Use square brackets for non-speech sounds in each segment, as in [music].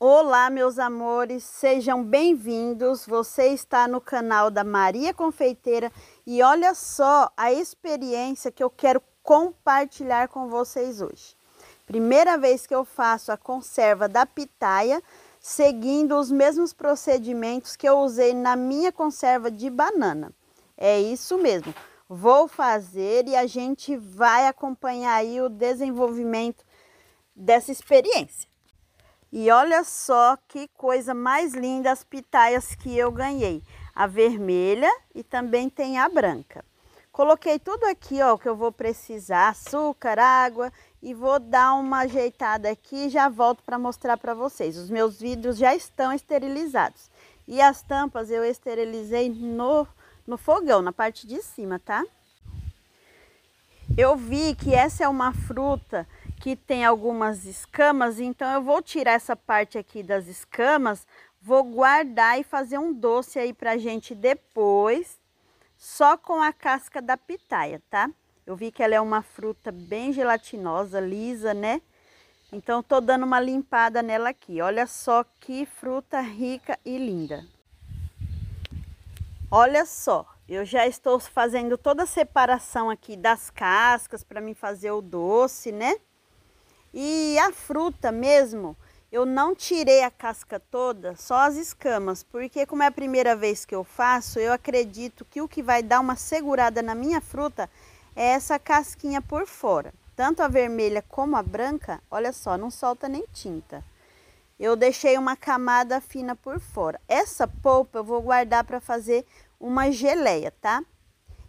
Olá, meus amores, sejam bem-vindos. Você está no canal da Maria Confeiteira e olha só a experiência que eu quero compartilhar com vocês hoje. Primeira vez que eu faço a conserva da pitaia, seguindo os mesmos procedimentos que eu usei na minha conserva de banana. É isso mesmo. Vou fazer e a gente vai acompanhar aí o desenvolvimento dessa experiência. E olha só que coisa mais linda as pitaias que eu ganhei. A vermelha e também tem a branca. Coloquei tudo aqui, ó, que eu vou precisar, açúcar, água, e vou dar uma ajeitada aqui e já volto para mostrar para vocês. Os meus vidros já estão esterilizados. E as tampas eu esterilizei no, no fogão, na parte de cima, tá? Eu vi que essa é uma fruta que tem algumas escamas, então eu vou tirar essa parte aqui das escamas, vou guardar e fazer um doce aí pra gente depois, só com a casca da pitaia, tá? Eu vi que ela é uma fruta bem gelatinosa, lisa, né? Então, tô dando uma limpada nela aqui. Olha só que fruta rica e linda. Olha só, eu já estou fazendo toda a separação aqui das cascas para mim fazer o doce, né? E a fruta mesmo, eu não tirei a casca toda, só as escamas, porque como é a primeira vez que eu faço, eu acredito que o que vai dar uma segurada na minha fruta é essa casquinha por fora. Tanto a vermelha como a branca, olha só, não solta nem tinta. Eu deixei uma camada fina por fora. Essa polpa eu vou guardar para fazer uma geleia, tá?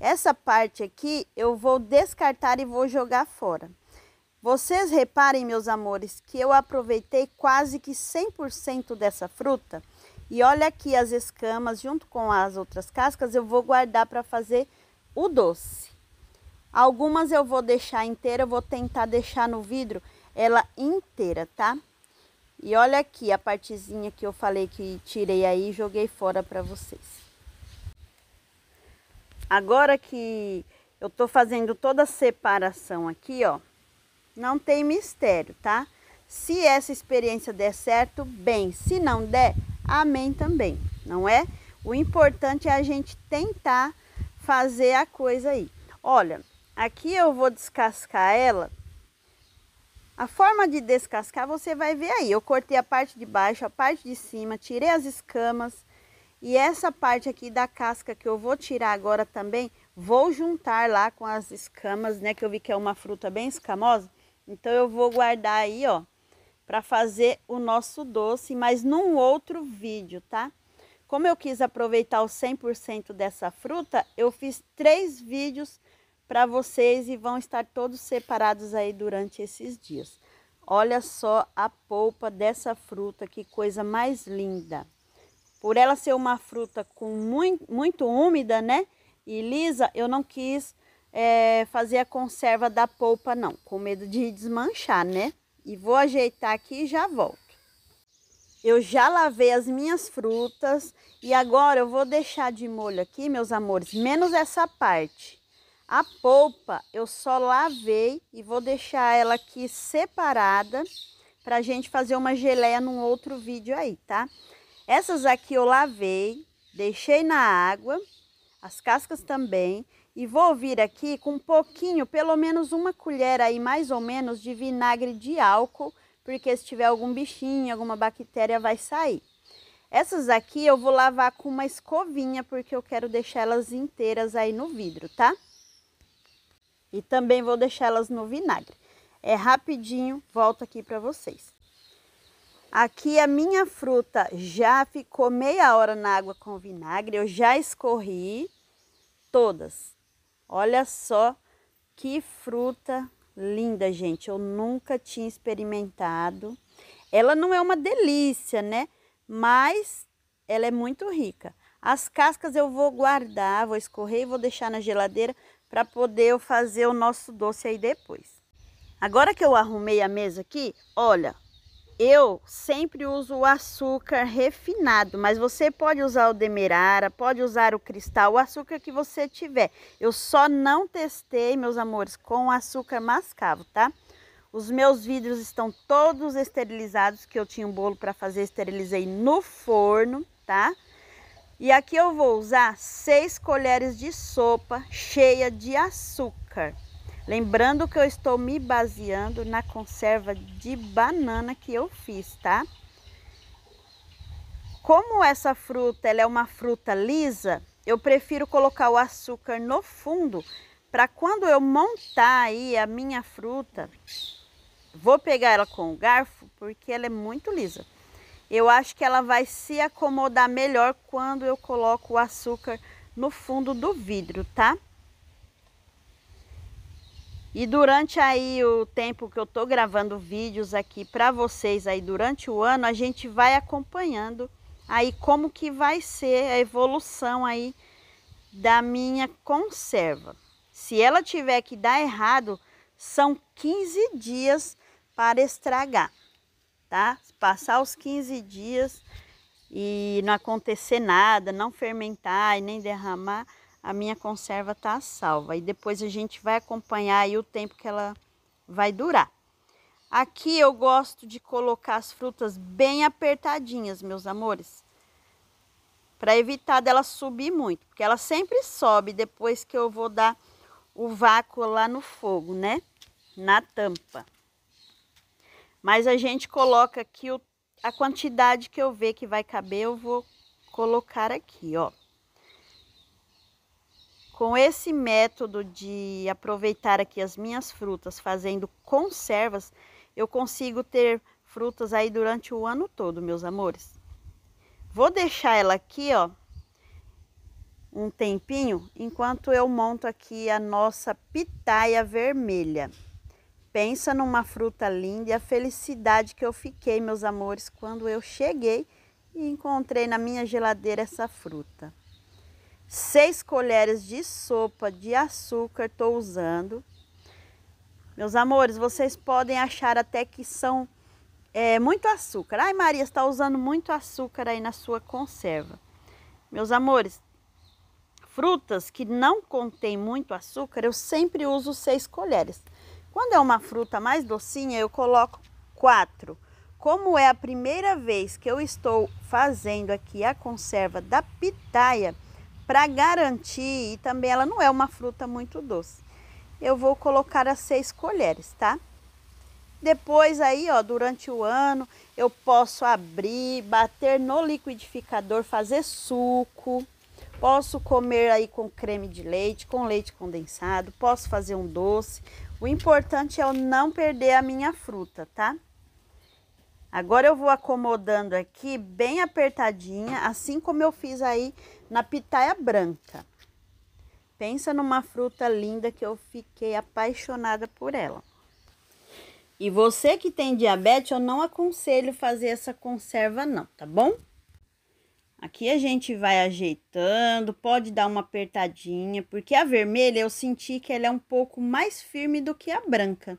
Essa parte aqui eu vou descartar e vou jogar fora. Vocês reparem, meus amores, que eu aproveitei quase que 100% dessa fruta. E olha aqui as escamas junto com as outras cascas, eu vou guardar para fazer o doce. Algumas eu vou deixar inteira, eu vou tentar deixar no vidro ela inteira, tá? E olha aqui a partezinha que eu falei que tirei aí e joguei fora para vocês. Agora que eu tô fazendo toda a separação aqui, ó não tem mistério, tá? Se essa experiência der certo, bem. Se não der, amém também, não é? O importante é a gente tentar fazer a coisa aí. Olha, aqui eu vou descascar ela. A forma de descascar você vai ver aí. Eu cortei a parte de baixo, a parte de cima, tirei as escamas. E essa parte aqui da casca que eu vou tirar agora também, vou juntar lá com as escamas, né? Que eu vi que é uma fruta bem escamosa. Então eu vou guardar aí, ó, para fazer o nosso doce, mas num outro vídeo, tá? Como eu quis aproveitar o 100% dessa fruta, eu fiz três vídeos para vocês e vão estar todos separados aí durante esses dias. Olha só a polpa dessa fruta, que coisa mais linda. Por ela ser uma fruta com muito, muito úmida, né? E lisa, eu não quis é, fazer a conserva da polpa não, com medo de desmanchar, né? E vou ajeitar aqui e já volto. Eu já lavei as minhas frutas e agora eu vou deixar de molho aqui, meus amores, menos essa parte. A polpa eu só lavei e vou deixar ela aqui separada para a gente fazer uma geleia num outro vídeo aí, tá? Essas aqui eu lavei, deixei na água, as cascas também. E vou vir aqui com um pouquinho, pelo menos uma colher aí mais ou menos de vinagre de álcool, porque se tiver algum bichinho, alguma bactéria vai sair. Essas aqui eu vou lavar com uma escovinha, porque eu quero deixar elas inteiras aí no vidro, tá? E também vou deixar elas no vinagre. É rapidinho, volto aqui para vocês. Aqui a minha fruta já ficou meia hora na água com vinagre, eu já escorri todas. Olha só que fruta linda, gente. Eu nunca tinha experimentado. Ela não é uma delícia, né? Mas ela é muito rica. As cascas eu vou guardar, vou escorrer e vou deixar na geladeira para poder eu fazer o nosso doce aí depois. Agora que eu arrumei a mesa aqui, olha, eu sempre uso o açúcar refinado, mas você pode usar o demerara, pode usar o cristal, o açúcar que você tiver. Eu só não testei, meus amores, com açúcar mascavo, tá? Os meus vidros estão todos esterilizados, que eu tinha um bolo para fazer, esterilizei no forno, tá? E aqui eu vou usar seis colheres de sopa cheia de açúcar. Lembrando que eu estou me baseando na conserva de banana que eu fiz, tá? Como essa fruta ela é uma fruta lisa, eu prefiro colocar o açúcar no fundo para quando eu montar aí a minha fruta, vou pegar ela com o garfo porque ela é muito lisa. Eu acho que ela vai se acomodar melhor quando eu coloco o açúcar no fundo do vidro, tá? E durante aí o tempo que eu estou gravando vídeos aqui para vocês aí durante o ano, a gente vai acompanhando aí como que vai ser a evolução aí da minha conserva. Se ela tiver que dar errado, são 15 dias para estragar, tá? Passar os 15 dias e não acontecer nada, não fermentar e nem derramar, a minha conserva tá salva. E depois a gente vai acompanhar aí o tempo que ela vai durar. Aqui eu gosto de colocar as frutas bem apertadinhas, meus amores. Para evitar dela subir muito, porque ela sempre sobe depois que eu vou dar o vácuo lá no fogo, né? Na tampa. Mas a gente coloca aqui o, a quantidade que eu ver que vai caber, eu vou colocar aqui, ó. Com esse método de aproveitar aqui as minhas frutas fazendo conservas, eu consigo ter frutas aí durante o ano todo, meus amores. Vou deixar ela aqui, ó, um tempinho, enquanto eu monto aqui a nossa pitaia vermelha. Pensa numa fruta linda e a felicidade que eu fiquei, meus amores, quando eu cheguei e encontrei na minha geladeira essa fruta. 6 colheres de sopa de açúcar estou usando. Meus amores, vocês podem achar até que são é, muito açúcar. Ai, Maria, está usando muito açúcar aí na sua conserva. Meus amores, frutas que não contém muito açúcar, eu sempre uso 6 colheres. Quando é uma fruta mais docinha, eu coloco 4. Como é a primeira vez que eu estou fazendo aqui a conserva da pitaia, para garantir, e também ela não é uma fruta muito doce, eu vou colocar as seis colheres, tá? Depois aí, ó, durante o ano, eu posso abrir, bater no liquidificador, fazer suco. Posso comer aí com creme de leite, com leite condensado, posso fazer um doce. O importante é eu não perder a minha fruta, tá? Agora eu vou acomodando aqui bem apertadinha, assim como eu fiz aí na pitaia branca. Pensa numa fruta linda que eu fiquei apaixonada por ela. E você que tem diabetes, eu não aconselho fazer essa conserva não, tá bom? Aqui a gente vai ajeitando, pode dar uma apertadinha, porque a vermelha eu senti que ela é um pouco mais firme do que a branca.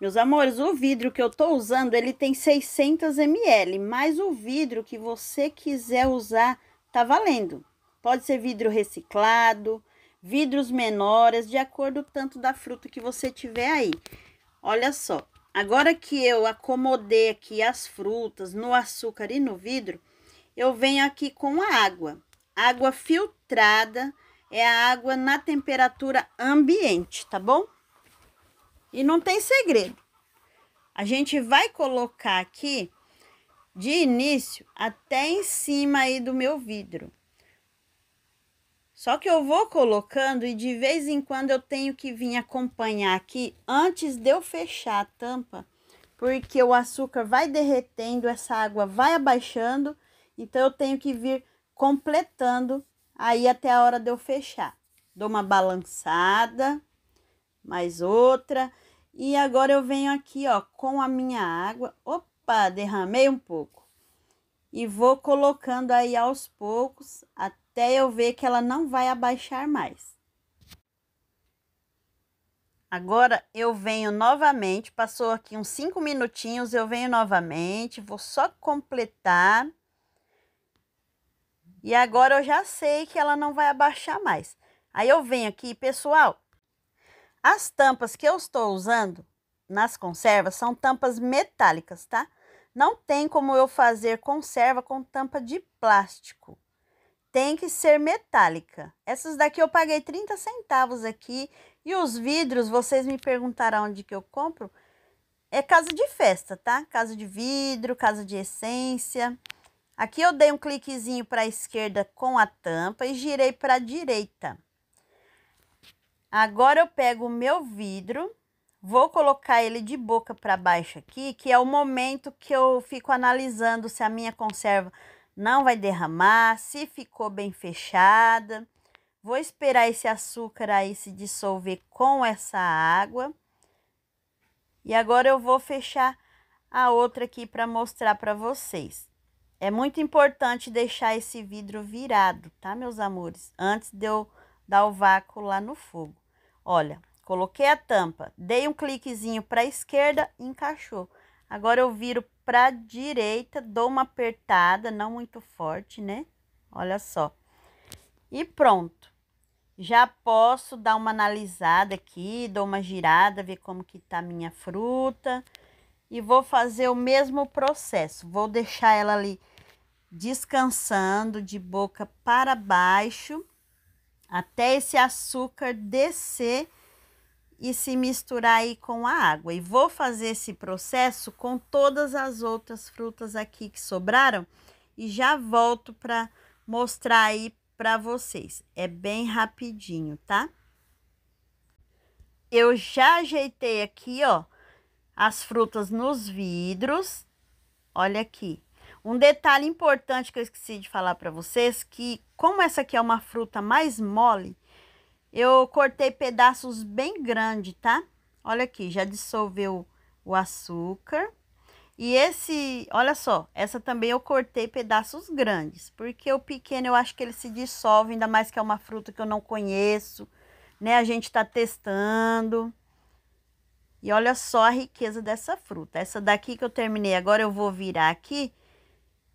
Meus amores, o vidro que eu tô usando, ele tem 600 ml, mas o vidro que você quiser usar tá valendo. Pode ser vidro reciclado, vidros menores, de acordo com o tanto da fruta que você tiver aí. Olha só, agora que eu acomodei aqui as frutas no açúcar e no vidro, eu venho aqui com a água. Água filtrada é a água na temperatura ambiente, tá bom? E não tem segredo. A gente vai colocar aqui de início até em cima aí do meu vidro. Só que eu vou colocando e de vez em quando eu tenho que vir acompanhar aqui antes de eu fechar a tampa, porque o açúcar vai derretendo, essa água vai abaixando, então eu tenho que vir completando aí até a hora de eu fechar. Dou uma balançada mais outra. E agora eu venho aqui, ó, com a minha água. Opa, derramei um pouco. E vou colocando aí aos poucos, até eu ver que ela não vai abaixar mais. Agora eu venho novamente, passou aqui uns 5 minutinhos, eu venho novamente, vou só completar. E agora eu já sei que ela não vai abaixar mais. Aí eu venho aqui, pessoal, as tampas que eu estou usando nas conservas são tampas metálicas, tá? Não tem como eu fazer conserva com tampa de plástico. Tem que ser metálica. Essas daqui eu paguei 30 centavos aqui. E os vidros, vocês me perguntaram onde que eu compro. É casa de festa, tá? Casa de vidro, casa de essência. Aqui eu dei um cliquezinho para a esquerda com a tampa e girei para a direita. Agora eu pego o meu vidro, vou colocar ele de boca para baixo aqui, que é o momento que eu fico analisando se a minha conserva não vai derramar, se ficou bem fechada. Vou esperar esse açúcar aí se dissolver com essa água. E agora eu vou fechar a outra aqui para mostrar para vocês. É muito importante deixar esse vidro virado, tá, meus amores? Antes de eu dar o vácuo lá no fogo. Olha, coloquei a tampa, dei um cliquezinho para a esquerda, encaixou. Agora eu viro para a direita, dou uma apertada, não muito forte, né? Olha só. E pronto. Já posso dar uma analisada aqui, dou uma girada, ver como que tá a minha fruta. E vou fazer o mesmo processo. Vou deixar ela ali descansando de boca para baixo até esse açúcar descer e se misturar aí com a água. E vou fazer esse processo com todas as outras frutas aqui que sobraram e já volto para mostrar aí para vocês. É bem rapidinho, tá? Eu já ajeitei aqui, ó, as frutas nos vidros. Olha aqui. Um detalhe importante que eu esqueci de falar para vocês, que como essa aqui é uma fruta mais mole, eu cortei pedaços bem grandes, tá? Olha aqui, já dissolveu o açúcar. E esse, olha só, essa também eu cortei pedaços grandes, porque o pequeno eu acho que ele se dissolve, ainda mais que é uma fruta que eu não conheço, né? A gente tá testando. E olha só a riqueza dessa fruta. Essa daqui que eu terminei agora, eu vou virar aqui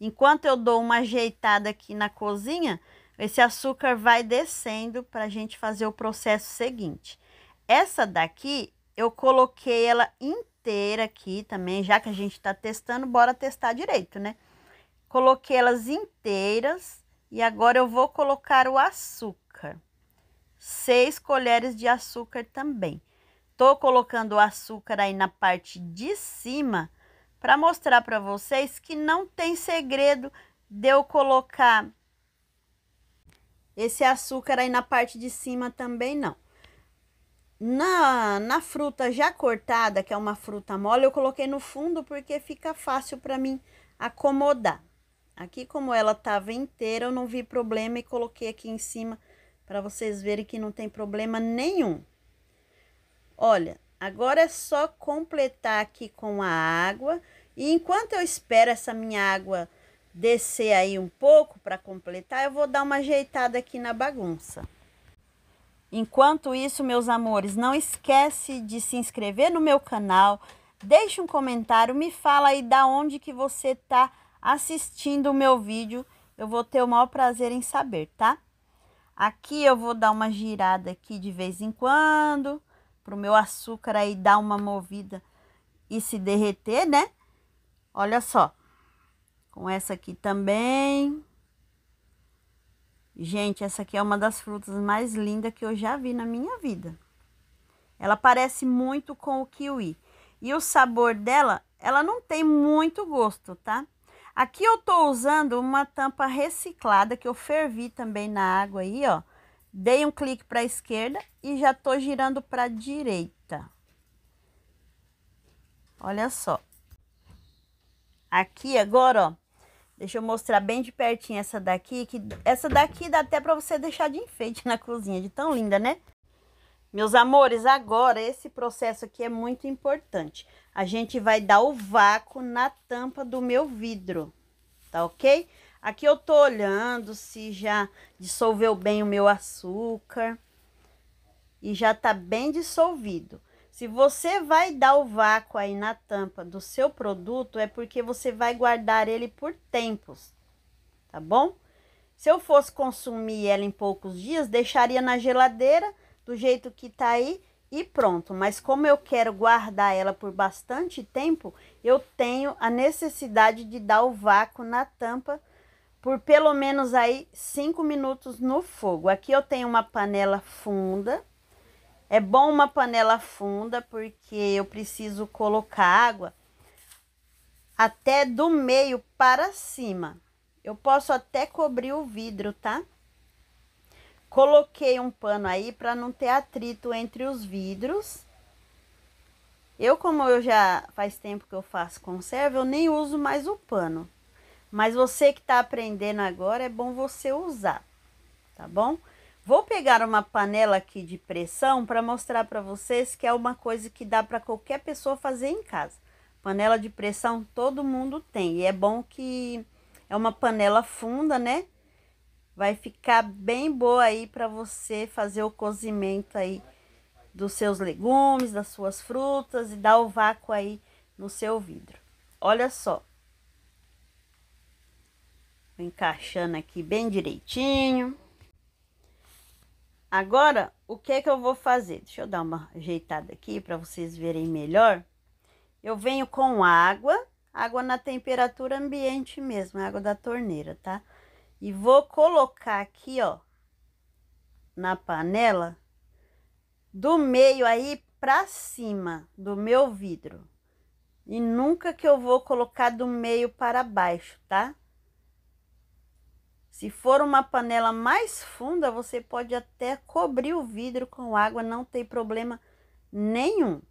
Enquanto eu dou uma ajeitada aqui na cozinha, esse açúcar vai descendo para a gente fazer o processo seguinte. Essa daqui, eu coloquei ela inteira aqui também, já que a gente está testando, bora testar direito, né? Coloquei elas inteiras e agora eu vou colocar o açúcar. Seis colheres de açúcar também. Tô colocando o açúcar aí na parte de cima para mostrar para vocês que não tem segredo de eu colocar esse açúcar aí na parte de cima também não. Na, na fruta já cortada, que é uma fruta mole, eu coloquei no fundo porque fica fácil para mim acomodar. Aqui, como ela tava inteira, eu não vi problema e coloquei aqui em cima para vocês verem que não tem problema nenhum. Olha, Agora é só completar aqui com a água. E enquanto eu espero essa minha água descer aí um pouco para completar, eu vou dar uma ajeitada aqui na bagunça. Enquanto isso, meus amores, não esquece de se inscrever no meu canal, deixe um comentário, me fala aí da onde que você tá assistindo o meu vídeo. Eu vou ter o maior prazer em saber, tá? Aqui eu vou dar uma girada aqui de vez em quando para o meu açúcar aí dar uma movida e se derreter, né? Olha só, com essa aqui também. Gente, essa aqui é uma das frutas mais lindas que eu já vi na minha vida. Ela parece muito com o kiwi. E o sabor dela, ela não tem muito gosto, tá? Aqui eu tô usando uma tampa reciclada que eu fervi também na água aí, ó. Dei um clique para a esquerda e já tô girando para a direita. Olha só. Aqui agora, ó, deixa eu mostrar bem de pertinho essa daqui, que essa daqui dá até para você deixar de enfeite na [laughs] cozinha, de tão linda, né? Meus amores, agora esse processo aqui é muito importante. A gente vai dar o vácuo na tampa do meu vidro, tá ok? Aqui eu tô olhando se já dissolveu bem o meu açúcar. E já tá bem dissolvido. Se você vai dar o vácuo aí na tampa do seu produto, é porque você vai guardar ele por tempos, tá bom? Se eu fosse consumir ela em poucos dias, deixaria na geladeira do jeito que tá aí e pronto. Mas como eu quero guardar ela por bastante tempo, eu tenho a necessidade de dar o vácuo na tampa por pelo menos aí 5 minutos no fogo. Aqui eu tenho uma panela funda. É bom uma panela funda porque eu preciso colocar água até do meio para cima. Eu posso até cobrir o vidro, tá? Coloquei um pano aí para não ter atrito entre os vidros. Eu, como eu já faz tempo que eu faço conserva, eu nem uso mais o pano. Mas você que está aprendendo agora, é bom você usar, tá bom? Vou pegar uma panela aqui de pressão para mostrar para vocês que é uma coisa que dá para qualquer pessoa fazer em casa. Panela de pressão todo mundo tem e é bom que é uma panela funda, né? Vai ficar bem boa aí para você fazer o cozimento aí dos seus legumes, das suas frutas e dar o vácuo aí no seu vidro. Olha só encaixando aqui bem direitinho. Agora, o que é que eu vou fazer? Deixa eu dar uma ajeitada aqui para vocês verem melhor. Eu venho com água, água na temperatura ambiente mesmo, é água da torneira, tá? E vou colocar aqui, ó, na panela, do meio aí pra cima do meu vidro. E nunca que eu vou colocar do meio para baixo, tá? Se for uma panela mais funda, você pode até cobrir o vidro com água, não tem problema nenhum.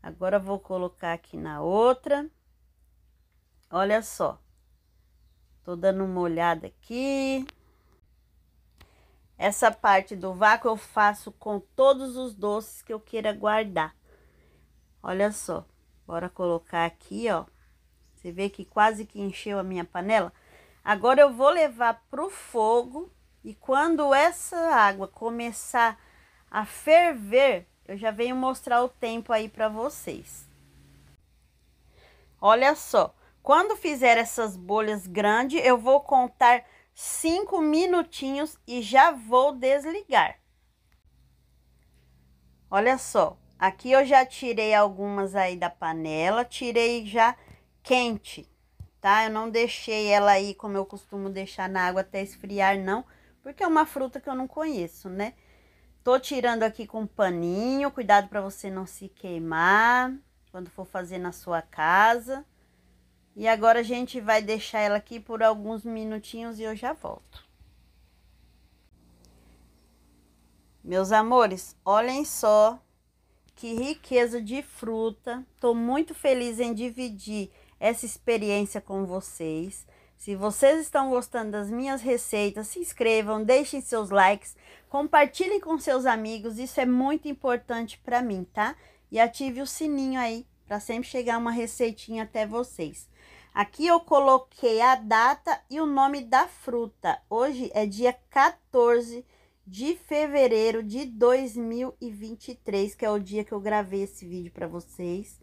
Agora vou colocar aqui na outra. Olha só. Tô dando uma olhada aqui. Essa parte do vácuo eu faço com todos os doces que eu queira guardar. Olha só. Bora colocar aqui, ó. Você vê que quase que encheu a minha panela. Agora eu vou levar para o fogo e quando essa água começar a ferver, eu já venho mostrar o tempo aí para vocês. Olha só, quando fizer essas bolhas grandes, eu vou contar 5 minutinhos e já vou desligar. Olha só, aqui eu já tirei algumas aí da panela, tirei já quente tá? Eu não deixei ela aí como eu costumo deixar na água até esfriar, não, porque é uma fruta que eu não conheço, né? Tô tirando aqui com um paninho, cuidado para você não se queimar quando for fazer na sua casa. E agora a gente vai deixar ela aqui por alguns minutinhos e eu já volto. Meus amores, olhem só que riqueza de fruta. Tô muito feliz em dividir essa experiência com vocês. Se vocês estão gostando das minhas receitas, se inscrevam, deixem seus likes, compartilhem com seus amigos, isso é muito importante para mim, tá? E ative o sininho aí para sempre chegar uma receitinha até vocês. Aqui eu coloquei a data e o nome da fruta. Hoje é dia 14 de fevereiro de 2023, que é o dia que eu gravei esse vídeo para vocês.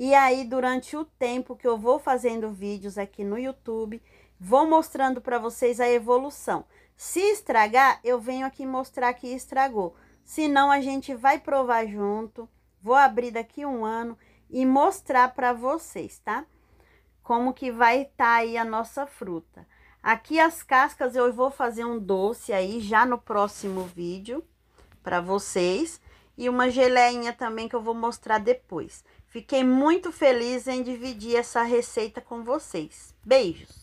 E aí, durante o tempo que eu vou fazendo vídeos aqui no YouTube, vou mostrando para vocês a evolução. Se estragar, eu venho aqui mostrar que estragou. Se não, a gente vai provar junto. Vou abrir daqui um ano e mostrar para vocês, tá? Como que vai estar tá aí a nossa fruta. Aqui as cascas eu vou fazer um doce aí já no próximo vídeo para vocês. E uma geleinha também que eu vou mostrar depois. Fiquei muito feliz em dividir essa receita com vocês. Beijos!